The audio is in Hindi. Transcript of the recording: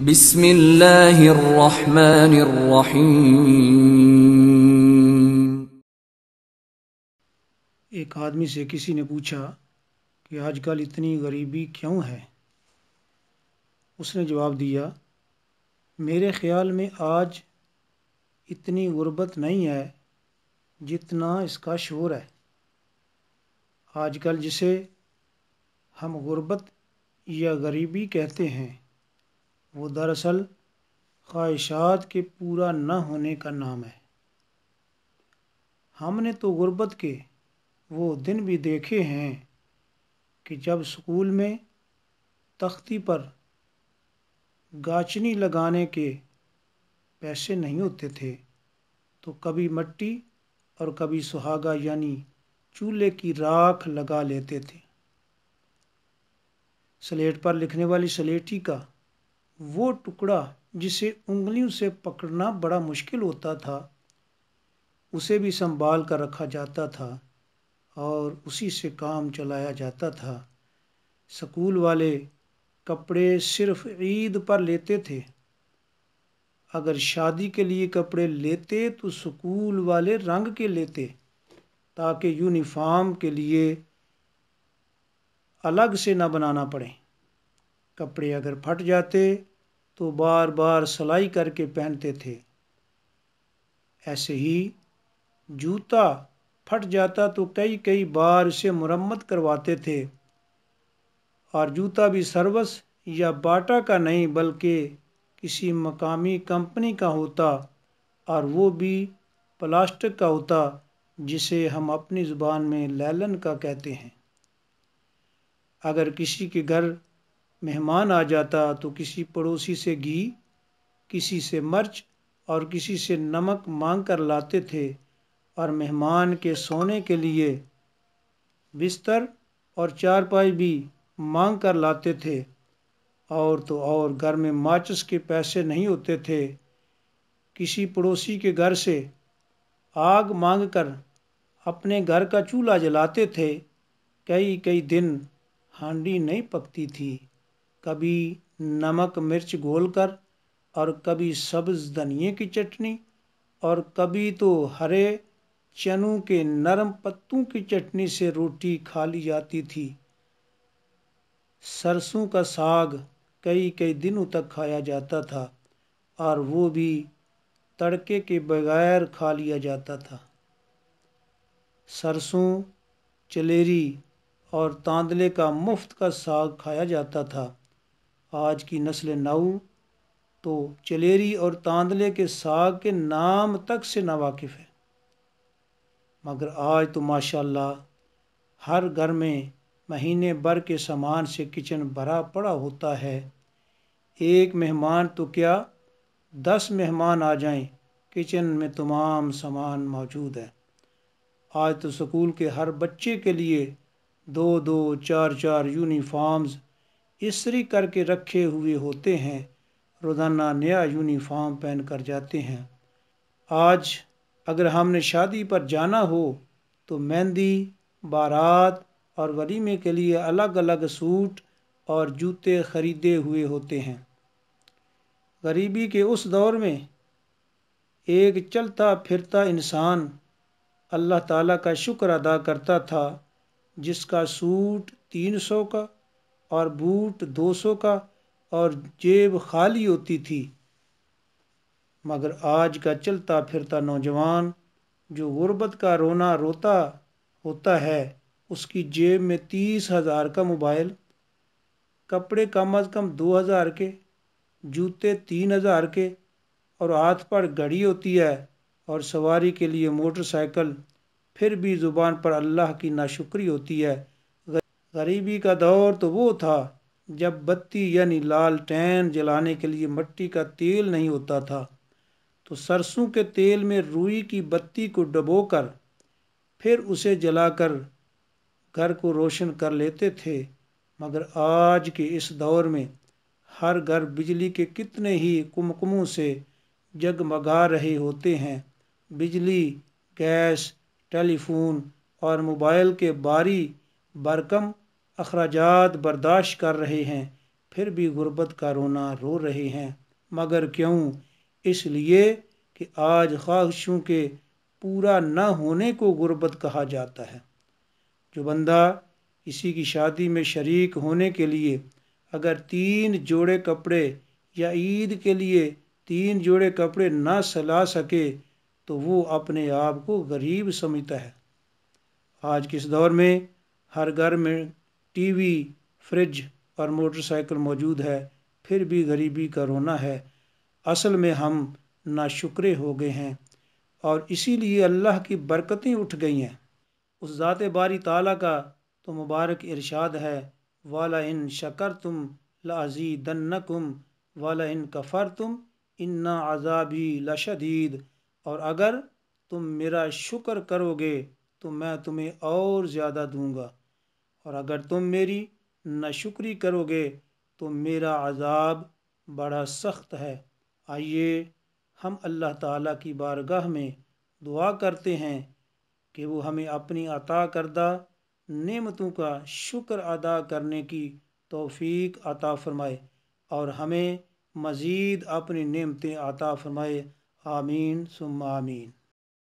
बिस्मिल्लाहिर्रहमानिर्रहीम एक आदमी से किसी ने पूछा कि आजकल इतनी गरीबी क्यों है उसने जवाब दिया मेरे ख़्याल में आज इतनी गुर्बत नहीं है जितना इसका शोर है आजकल जिसे हम गुर्बत या गरीबी कहते हैं वो दरअसल ख्वाहिशात के पूरा न होने का नाम है हमने तो ग़ुरबत के वो दिन भी देखे हैं कि जब स्कूल में तख्ती पर गाचनी लगाने के पैसे नहीं होते थे तो कभी मट्टी और कभी सुहागा यानी चूल्हे की राख लगा लेते थे स्लेट पर लिखने वाली स्लेटी का वो टुकड़ा जिसे उंगलियों से पकड़ना बड़ा मुश्किल होता था उसे भी संभाल कर रखा जाता था और उसी से काम चलाया जाता था स्कूल वाले कपड़े सिर्फ ईद पर लेते थे अगर शादी के लिए कपड़े लेते तो स्कूल वाले रंग के लेते ताकि यूनिफॉर्म के लिए अलग से ना बनाना पड़े कपड़े अगर फट जाते तो बार बार सलाई करके पहनते थे ऐसे ही जूता फट जाता तो कई कई बार इसे मुरम्मत करवाते थे और जूता भी सर्वस या बाटा का नहीं बल्कि किसी मकामी कंपनी का होता और वो भी प्लास्टिक का होता जिसे हम अपनी ज़ुबान में लैलन का कहते हैं अगर किसी के घर मेहमान आ जाता तो किसी पड़ोसी से घी किसी से मर्च और किसी से नमक मांग कर लाते थे और मेहमान के सोने के लिए बिस्तर और चारपाई भी मांग कर लाते थे और तो और घर में माचिस के पैसे नहीं होते थे किसी पड़ोसी के घर से आग मांग कर अपने घर का चूल्हा जलाते थे कई कई दिन हांडी नहीं पकती थी कभी नमक मिर्च घोल कर और कभी सब्ज़ धनिए की चटनी और कभी तो हरे चनों के नरम पत्तों की चटनी से रोटी खा ली जाती थी सरसों का साग कई कई दिनों तक खाया जाता था और वो भी तड़के के बगैर खा लिया जाता था सरसों चलेरी और तांदले का मुफ्त का साग खाया जाता था आज की नस्ल नऊ तो चलेरी और तांदले के साग के नाम तक से नावाकिफ़ है मगर आज तो माशाल्लाह हर घर में महीने भर के सामान से किचन भरा पड़ा होता है एक मेहमान तो क्या दस मेहमान आ जाएं किचन में तमाम सामान मौजूद है आज तो स्कूल के हर बच्चे के लिए दो दो चार चार यूनिफॉर्म्स इसी करके रखे हुए होते हैं रोज़ाना नया यूनिफॉर्म पहन कर जाते हैं आज अगर हमने शादी पर जाना हो तो मेहंदी बारात और वलीमे के लिए अलग अलग सूट और जूते ख़रीदे हुए होते हैं गरीबी के उस दौर में एक चलता फिरता इंसान अल्लाह ताला का शुक्र अदा करता था जिसका सूट तीन सौ का और बूट दो सौ का और जेब खाली होती थी मगर आज का चलता फिरता नौजवान जो गुर्बत का रोना रोता होता है उसकी जेब में तीस हज़ार का मोबाइल कपड़े कम अज़ कम दो हज़ार के जूते तीन हज़ार के और हाथ पर घड़ी होती है और सवारी के लिए मोटरसाइकिल फिर भी ज़ुबान पर अल्लाह की नाशुक्री होती है गरीबी का दौर तो वो था जब बत्ती यानी लाल टैन जलाने के लिए मट्टी का तेल नहीं होता था तो सरसों के तेल में रुई की बत्ती को डबोकर फिर उसे जलाकर घर को रोशन कर लेते थे मगर आज के इस दौर में हर घर बिजली के कितने ही कुमकुमों से जगमगा रहे होते हैं बिजली गैस टेलीफोन और मोबाइल के बारी बरकम अखराजात बर्दाश्त कर रहे हैं फिर भी गुर्बत का रोना रो रहे हैं मगर क्यों इसलिए कि आज ख्वाहिशों के पूरा न होने को गुर्बत कहा जाता है जो बंदा किसी की शादी में शरीक होने के लिए अगर तीन जोड़े कपड़े या ईद के लिए तीन जोड़े कपड़े ना सला सके तो वो अपने आप को गरीब समझता है आज किस दौर में हर घर में टीवी फ्रिज और मोटरसाइकिल मौजूद है फिर भी गरीबी का रोना है असल में हम नाशुक्रे हो गए हैं और इसीलिए अल्लाह की बरकतें उठ गई हैं उस ज़ात बारी ताला का तो मुबारक इरशाद है वाला इन शकर तुम लाजी दन्नकुम वाला इन कफ़र तुम इन्ना आज़ाबी लशदीद और अगर तुम मेरा शुक्र करोगे तो मैं तुम्हें और ज़्यादा दूंगा और अगर तुम मेरी नाशुक्री करोगे तो मेरा अजाब बड़ा सख्त है आइए हम अल्लाह ताला की बारगाह में दुआ करते हैं कि वो हमें अपनी अता करदा नेमतों का शुक्र अदा करने की तौफीक अता फरमाए और हमें मज़ीद अपनी नेमतें अता फरमाए आमीन सुम आमीन